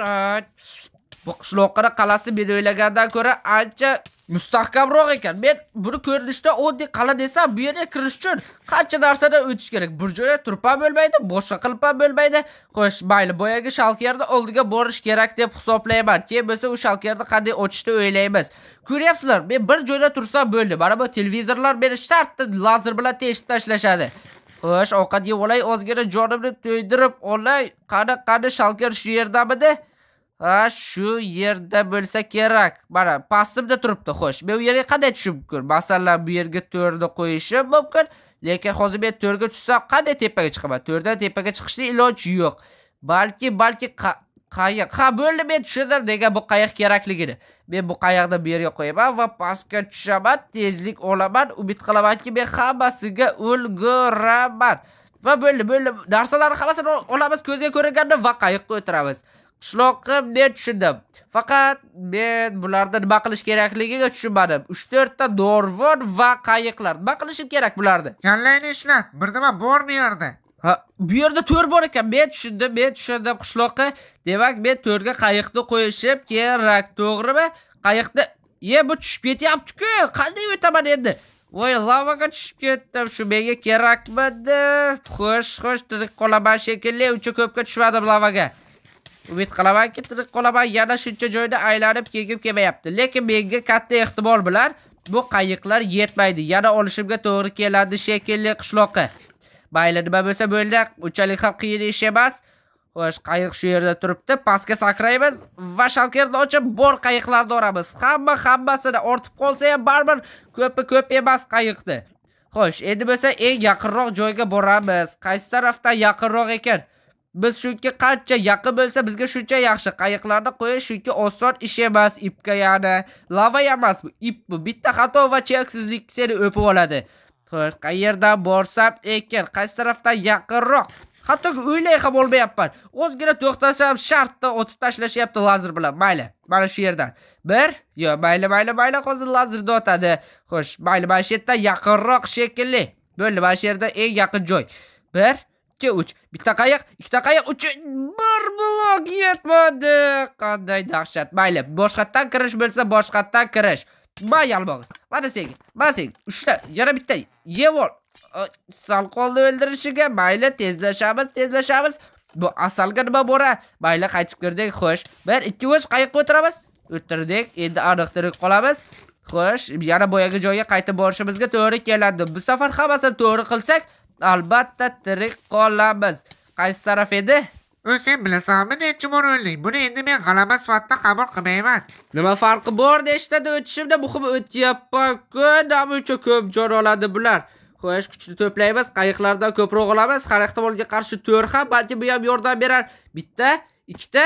bu qishloqqa qalasi bedoylagandan ko'ra ancha mustahkamroq ekan. Men buni ko'rinishda oddiy qala desam, bu yerga kirish uchun qancha narsadan o'tish kerak? Bir joyda turib ham bo'lmaydi, boshqa qilib ham bo'lmaydi. Xo'sh, mayli, boyagi shalkerni oldiga borish kerak deb hisoblayman. Keyin bo'lsa u shalkerni qanday ochishni o'ylaymiz. Ko'ryapsizlar, men bir joyda tursam bo'ldi. Mana bu televizorlar meni shartta lazer bilan teshib tashlashadi. Xo'sh, ovqat olay ozgina jonimni to'ydirib olay. Qani, qani shalker shu yerdamidi? ha shu yerda bo'lsa kerak mana pastimda turibdi xo'sh men u yerga qanday tushib mumkin masalan bu yerga to'rni qo'yishim mumkin lekin hozir men to'rga tushsam qanday tepaga chiqaman to'rdan tepaga chiqishni iloji yo'q balki balki qayiq ha bo'ldi men tushundim nega bu qayiq kerakligini men bu qayiqni bu yerga qo'yaman va pastga tushaman tezlik olaman umid qilamanki men hammasiga ulguraman va bo'ldi bo'ldi narsalarni hammasini olamiz ko'zga ko'ringanini va qayiqqa o'tiramiz qishloqqa men tushundim faqat men bularda nima qilish kerakligiga tushunmadim uch to'rtta dorvon va qayiqlar nima qilishim kerak bularni kallangni ishlat bir nima bor bu yerda ha bu yerda to'r bor ekan men tushundim men tushundim qishloqqa demak men to'rga qayiqni qo'yishim kerak to'g'rimi qayiqni ye bu tushib ketyaptiku qanday o'taman endi voy lavaga tushib ketdim shu menga kerakmidi xo'sh xo'sh tirik qolaman shekilli uncha ko'pga tushmadim lavaga umid qilamanki tirik qolaman yana shuncha joyda aylanib kegib kelmayapti lekin menga katta ehtimol bilan bu qayiqlar yetmaydi yana olishimga to'g'ri keladi shekilli qishloqqa mayli nima bo'lsa bo'ldi unchalik ham qiyin ish emas xo'sh qayiq shu yerda turibdi pastga sakraymiz va shalkerni ochib bor qayiqlarni oramiz hamma hammasini ortib qolsa ham baribir ko'pi ko'p emas qayiqni xo'sh endi bo'lsa eng yaqinroq joyga boramiz qaysi tarafdan yaqinroq ekan biz shuki qancha yaqin bo'lsa bizga shuncha yaxshi qayiqlarni qo'yish shuki oson ish emas ipga ya'ni lava emas bu ip bu bitta xato va cheksizlik seni o'pib oladi xo'sh qayerdan borsam ekan qaysi tarafdan yaqinroq hatto o'ylay ham olmayapman ozgina to'xtasam shartta otib tashlashyapti lazer bilan mayli mana shu yerdan bir yo mayli mayli mayli hozir lazerni otadi xo'sh mayli mana shu yerdan yaqinroq shekilli bo'ldi mana shu yerda eng yaqin joy bir ikki uch bitta qayiq ikkita qayiq uch bir blok yetmadi qanday dahshat mayli boshqatdan kirish bo'lsa boshqatdan kirish ma yalmog'iz mana senga mana senga uchta yana bitta yevol qoldi o'ldirishiga mayli tezlashamiz tezlashamiz bu asalga nima bo'ra mayli qaytib kirdik xo'sh bir ikki uch qayiqqa o'tiramiz o'tirdik endi aniq tirik qolamiz xo'sh yana boyagi joyga qaytib borishimizga to'g'ri keladi bu safar hammasini to'g'ri qilsak albatta tirik qolamiz qaysi taraf edi o'sha bilasanmi nechi o'rinlik buni endi men g'alaba sifatida qabul qilmayman nima farqi bor deshtada o'tishimda muhim o'tyapmanku namuncha ko'p jon oladi bular Xo'sh, kuchni to'playmiz, qayiqlardan ko'proq olamiz. Har ehtimolga qarshi 4 ham, balki bu ham yordam berar. Bitta, ikkita,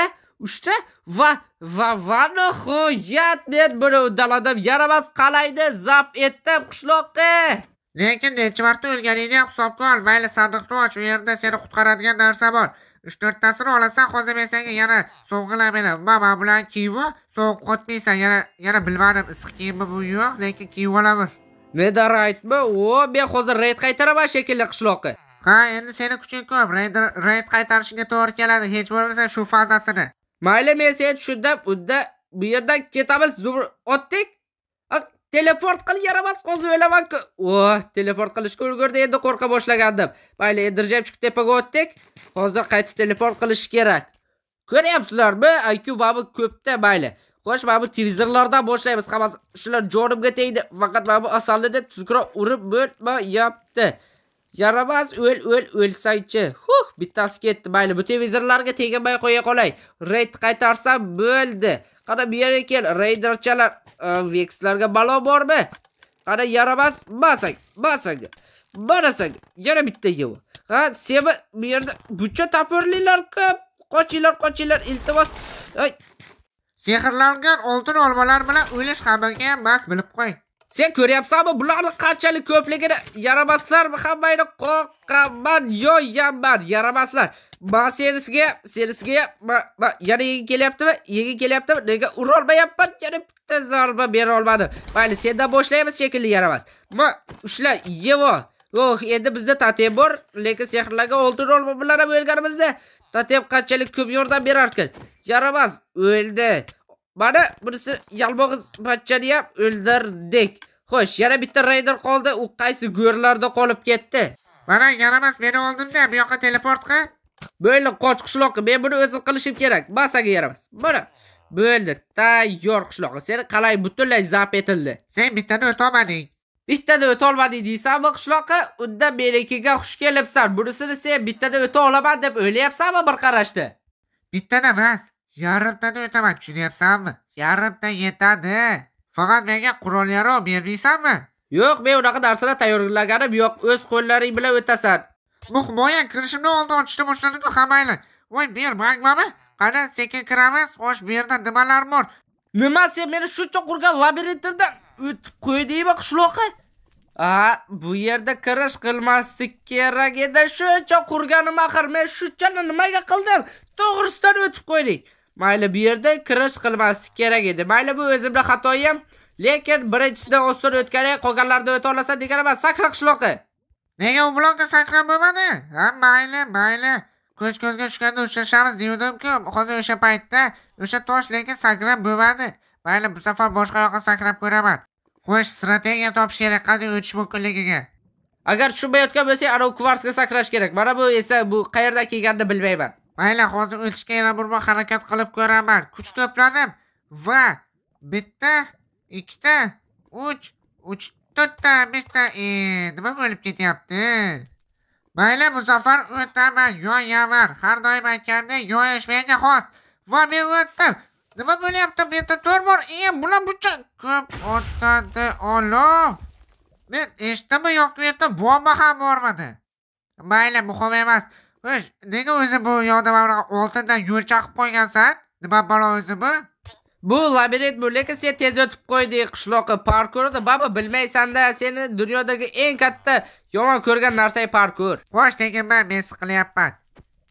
uchta va va va nihoyat men buni uddaladim. Yaramas qalayni zabt etdim qishloqqa. lekin nechi marta o'lganingni ham hisobga ol mayli sandiqni och u yerda seni qutqaradigan narsa bor uch to'rttasini olasan hozir men senga yana so'ng'ilar meni mana bularni kiyma sovuq qotmaysan yana yana bilmadim issiq kiyimmi bu yo'q lekin kiyib ne nedar aytma o men hozir reyd qaytaraman shekilli qishloqqa ha endi seni kuching ko'p reyd qaytarishingga to'g'ri keladi hech bo'lmasa shu fazasini mayli men seni tushundim unda bu yerdan ketamiz otdik teleport qil yaramaz hozir o'lamanku o oh, teleport qilishga ulgurdi endi qo'rqa boshlagandim mayli endirjam chiqib tepaga o'tdik hozir qaytib teleport qilish kerak ko'ryapsizlarmi iq mana ko'pda mayli xo'sh mana bu televizorlardan boshlaymiz hammasi shular jonimga tegdi faqat mana bu asalni deb tuzukroq urib yapti. yaramas o'l o'l o'lsangchi huh bittasi ketdi mayli bu televizorlarga tegmay qo'ya qolay reyd qaytarsam bo'ldi qara bu yerga kel reyderchalar e, vekslarga balo bormi qara yaramas basang basang borasan yana bitta yev ha seva bu yerda bucha topirlinglar ko'p qochinglar qochinglar iltimos ay sehrlangan oltin olmalar bilan o'ylash hammaga emas bilib qo'y sen ko'ryapsanmi bularni qanchalik ko'pligini yaramaslar hammayni qo'rqaman yoyamman yaramaslar ma serisiga serisiga yana yega kelyaptimi yega kelyaptimi nega urolmayapman yana bitta zarba bera olmadi mayli sendan boshlaymiz shekilli yaramaz ma ushla yevo oh endi bizda totem bor lekin sehrlangan oltin olma bilan o'lganimizda totem qanchalik ko'p yordam berarkan yaramaz o'ldi mana bunisi yalmog'iz pachchani ham o'ldirdik xo'sh yana bitta reyder qoldi u qaysi go'rlarda qolib ketdi mana yaramas meni oldimda bu yoqqa teleport qil bo'ldi qoch qishloqqa men buni o'zim qilishim kerak masanga yaramas mana bo'ldi tayyor qishloqqa seni qalay butunlay zap etildi sen bittani o'tolmading bittada o'tolmading deysanmi qishloqqa unda menikiga xush kelibsan bunisini sen bittada o'ta olaman deb o'ylayapsanmi bir qarashda bittani emas yarimtani o'taman tushunyapsanmi yarimta yetadi faqat menga qurol yarog' bermaysanmi yo'q men unaqa narsalar tayyorlaganim yo'q o'z qo'llaring bilan o'tasan Ulug'boya kirishimni oldi ochishni boshladiku ku mayli voy bermang baba qani sekin kiramiz xo'sh bu yerda nimalar bor nima sen meni shuncha qurgan labirintimdan o'tib qo'ydingmi qishloqqa a bu yerda kirish qilmaslik kerak edi shuncha qurganim axir men shunchani nimaga qildim to'g'risidan o'tib qo'ydik mayli bu yerda kirish qilmaslik kerak edi mayli bu o'zimni xatoyim lekin birinchisidan oson o'tganing qolganlarida o'ta olasan degan emas sakra qishloqqa nega u blokni sakrab bo'lmadi ha mayli mayli ko'z ko'zga tushganda uchrashamiz devdim-ku hozir o'sha paytda o'sha tosh lekin sakrab bo'lmadi mayli bu safar boshqa yoqqa sakrab ko'raman xo'sh strategiya topish kerak qanday o'tish mumkinligiga agar tushunmayotgan bo'lsang anavi kvartsga sakrash kerak mana bu esa bu qayerdan kelganini bilmayman mayli hozir o'tishga yana bir bor harakat qilib ko'raman kuch to'pladim va bitta ikkita uch uch to'rtta beshta e. nima bo'lib ketyapti mayli muzaffar o'taman yoyaman har doim aytganimdek yoyish menga xos va men o'tdim nima bo'lyapti bu yerda to'r bor e bular buncha ko'p o'tadi olov men eshitdimmi yo'q bu yerda bomba ham bormadi mayli muhim emas xo'sh nega o'zi bu yoqda oltindan yo'l chaqib qo'ygansan nima balo o'zi bu bu labirint sen tez o'tib qo'ydi qishloqqa parkur baba bilmaysanda seni dunyodagi eng katta yomon ko'rgan narsang parkur xo'sh lekin men siqilyapman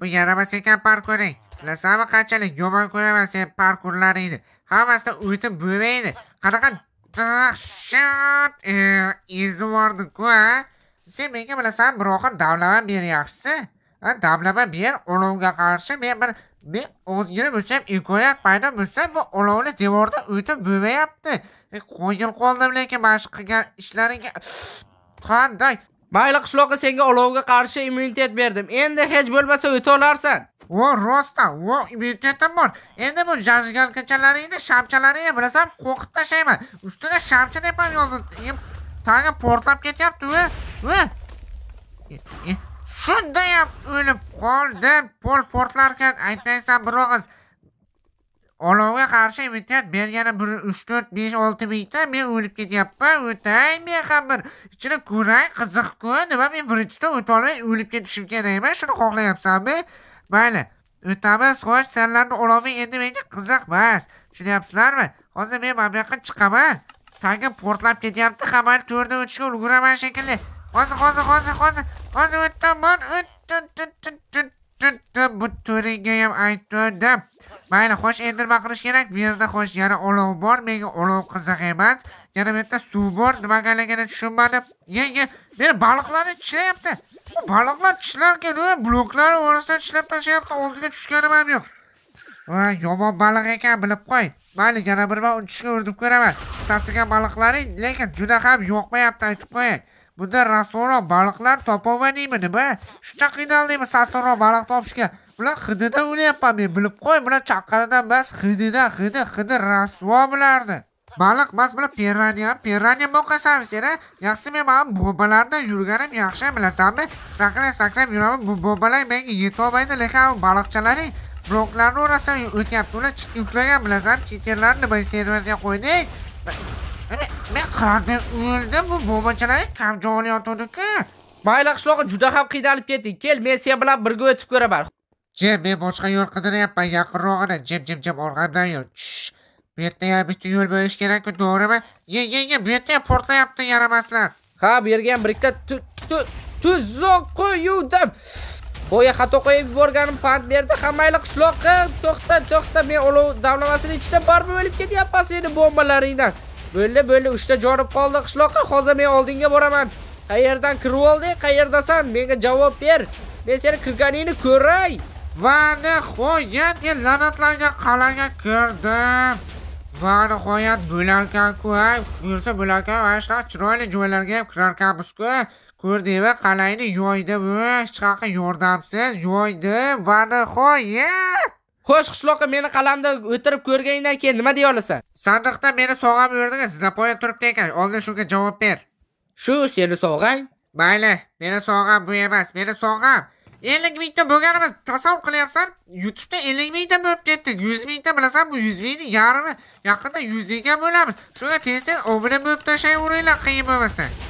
bu yaramas ekan parkuring bilasanmi qanchalik yomon ko'raman sen parkurlaringni hammasidan o'tib bo'lmaydi qanaqa dahshat ezib yubordiku a sen menga bilasan birovga davlama ber yaxshisi davlama ber olovga qarshi men bir men o'zgini bo'lsam imkoniyat paydo bo'lsa bu olovni devorda o'tib bo'lmayapti e, qo'yil qoldim lekin mana shu qilgan ishlaringga qanday mayli qishloqqa senga olovga qarshi immunitet berdim endi hech bo'lmasa o'tolarsan vo rosta vo immunitetim bor endi bu janjalkachalarni shamchalaringni bilasan qo'qib tashlayman ustida shamchi deb ham yozildi tagi portlab ketyapti va va e, e. shundayam o'lib qoldim pol portlarkan aytmaysan bir og'iz olovga qarshi immunitet bergani bir uch to'rt besh olti mingta men o'lib ketyapman o'tay men ham bir ichini ko'ray qiziqku nima men birinchida o'tolmay o'lib ketishim kerak emas shuni xohlayapsanmi mayli o'tamiz xo'sh sanlarni oloving endi menga qiziqmas tushunyapsizlarmi hozir men mana bu yoqqa chiqaman tagim portlab ketyapti hammani to'rda o'tishga ulguraman shekilli hozir hozir hozir hozir hozir o'taman bu turingayam aytdim mayli xo'sh endirma qilish kerak bu yerda xo'sh yana olov bor menga olov qiziq emas yana bu yerda suv bor nima nimagaligini tushunmadim ye ye meni baliqlarni tishlayapti baliqlar tishlarkan bloklar orasidan tishlab tashlayapti oldiga tushganim ham yo'q voy yomon baliq ekan bilib qo'y mayli yana bir bor uchishga urinib ko'raman sasigan baliqlaring lekin juda ham yoqmayapti aytib qo'yay bunda rasoro baliqlar topolmadingmi nima shuncha qiynaldingmi rasoro baliq topishga bular hididan o'lyapman men bilib qo'y bular chaqqanidan emas hididan hidi hidi rasvo bularni baliq mas bular peraniya peraniya boqasanmi sen a yaxshi men mana bombalarda yurganim yaxshi bilasanmi sakrab sakrab yuraman bu bombalar menga yetolmaydi lekin baliqchalaring bloklarni orasidan o'tyapti ular chit yuklagan bilasanmi chiterlarni nima serverga qo'yding men qanday o'ldim bu bombachalar kam jonlayotgandiku mayli qishloqqa juda ham qiynalib ketdik kel men sen bilan birga o'tib ko'raman jim men boshqa yo'l qidiryapman yaqinrog'ini jim jim jim orqamdan yur bu yerda ham bitta yo'l bo'lishi kerakku to'g'rimi ye ye ye bu yerda ham portlayapti yaramaslar ha bu yerga ham bir ikkita tuzoq qo'yuvdim boya xato qo'yib yuborganim pand berdi ha mayli qishloqqa to'xta to'xta men olov damlamasini ichida baribir o'lib ketyapman seni bombalaringdan bo'ldi bo'ldi uchta jorib qoldi qishloqqa hozir men oldinga boraman qayerdan kirib olding qayerdasan menga javob ber men seni kirganingni ko'ray va nihoyat men la'natlangan qal'aga kirdim va nihoyat bo'larkanku ay yursa bo'larkan va shunaqa chiroyli joylarga ham kirarkanmizku ko'rdingmi qal'angni yoydi hech yordamsiz yoydi va nihoyat xo'sh qishloqqa meni qalamda o'tirib ko'rganingdan keyin nima deya olasan sandiqda meni sovg'am yurdingiz napoya turibdi ekan oldin shunga javob ber shu seni sovg'ang mayli meni sovg'am bu emas meni sovg'am 50 mingta bo'lganimiz tasavvur qilyapsan youtubeda 50 mingta bo'lib ketdik 100 mingta bilasan bu 100 mingni yarmi yaqinda 100 ga bo'lamiz shunga tez tez obuna bo'lib tashlayveringlar qiyin bo'lmasa